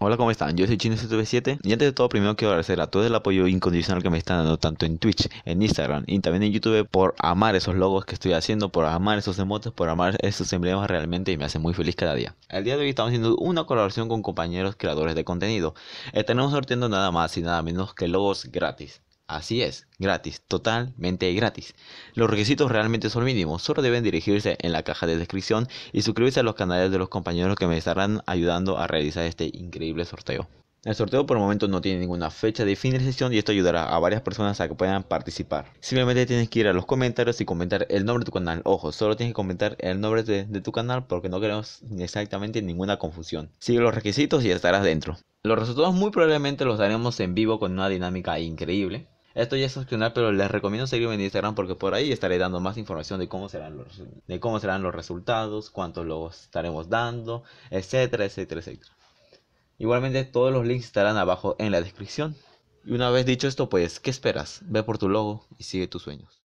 Hola, ¿cómo están? Yo soy Chino7 y antes de todo primero quiero agradecer a todo el apoyo incondicional que me están dando tanto en Twitch, en Instagram y también en YouTube por amar esos logos que estoy haciendo, por amar esos emotes, por amar esos emblemas realmente y me hace muy feliz cada día. El día de hoy estamos haciendo una colaboración con compañeros creadores de contenido. Estaremos eh, sorteando nada más y nada menos que logos gratis. Así es, gratis, totalmente gratis. Los requisitos realmente son mínimos, solo deben dirigirse en la caja de descripción y suscribirse a los canales de los compañeros que me estarán ayudando a realizar este increíble sorteo. El sorteo por el momento no tiene ninguna fecha de finalización y esto ayudará a varias personas a que puedan participar. Simplemente tienes que ir a los comentarios y comentar el nombre de tu canal. Ojo, solo tienes que comentar el nombre de, de tu canal porque no queremos exactamente ninguna confusión. Sigue los requisitos y estarás dentro. Los resultados muy probablemente los daremos en vivo con una dinámica increíble. Esto ya es opcional, pero les recomiendo seguirme en Instagram porque por ahí estaré dando más información de cómo serán los, de cómo serán los resultados, cuántos los estaremos dando, etcétera, etcétera, etcétera. Igualmente todos los links estarán abajo en la descripción. Y una vez dicho esto, pues, ¿qué esperas? Ve por tu logo y sigue tus sueños.